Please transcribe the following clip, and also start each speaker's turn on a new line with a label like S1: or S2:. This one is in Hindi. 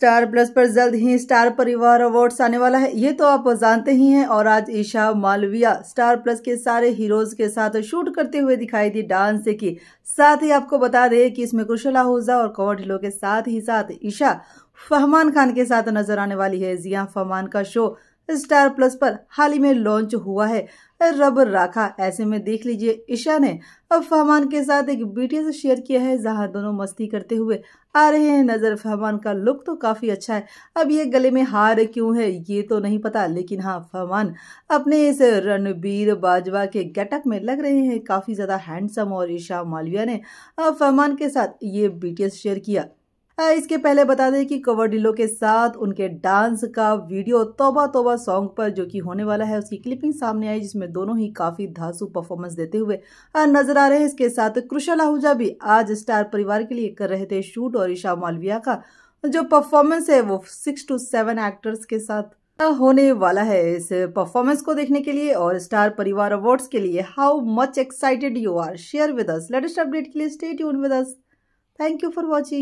S1: स्टार प्लस पर जल्द ही स्टार परिवार अवार्ड्स आने वाला है ये तो आप जानते ही हैं और आज ईशा मालविया स्टार प्लस के सारे हीरोज के साथ शूट करते हुए दिखाई दी डांस की साथ ही आपको बता दें कि इसमें कुशल आहूजा और कंवर ढिलो के साथ ही साथ ईशा फहमान खान के साथ नजर आने वाली है जिया फहमान का शो स्टार प्लस पर हाल ही में लॉन्च हुआ है रब राखा ऐसे में देख लीजिए ईशा ने अब फहमान के साथ एक बीटीएस शेयर किया है जहां दोनों मस्ती करते हुए आ रहे हैं नजर फहमान का लुक तो काफी अच्छा है अब ये गले में हार क्यों है ये तो नहीं पता लेकिन हाँ फहमान अपने इस रणबीर बाजवा के गेटअप में लग रहे हैं काफी ज्यादा हैंडसम और ईशा मालविया ने फहमान के साथ ये बीटीएस शेयर किया इसके पहले बता दें कि डिलो के साथ उनके डांस का वीडियो तोबा तोबा सॉन्ग पर जो कि होने वाला है उसकी क्लिपिंग सामने आई जिसमें दोनों ही काफ़ी धासु परफॉर्मेंस देते हुए नजर आ रहे हैं इसके साथ कृशल आहूजा भी आज स्टार परिवार के लिए कर रहे थे शूट और ईशा मालविया का जो परफॉर्मेंस है वो सिक्स टू सेवन एक्टर्स के साथ होने वाला है इस परफॉर्मेंस को देखने के लिए और स्टार परिवार अवार्ड्स के लिए how much excited you are share with us latest update के लिए स्टे यून with us thank you for watching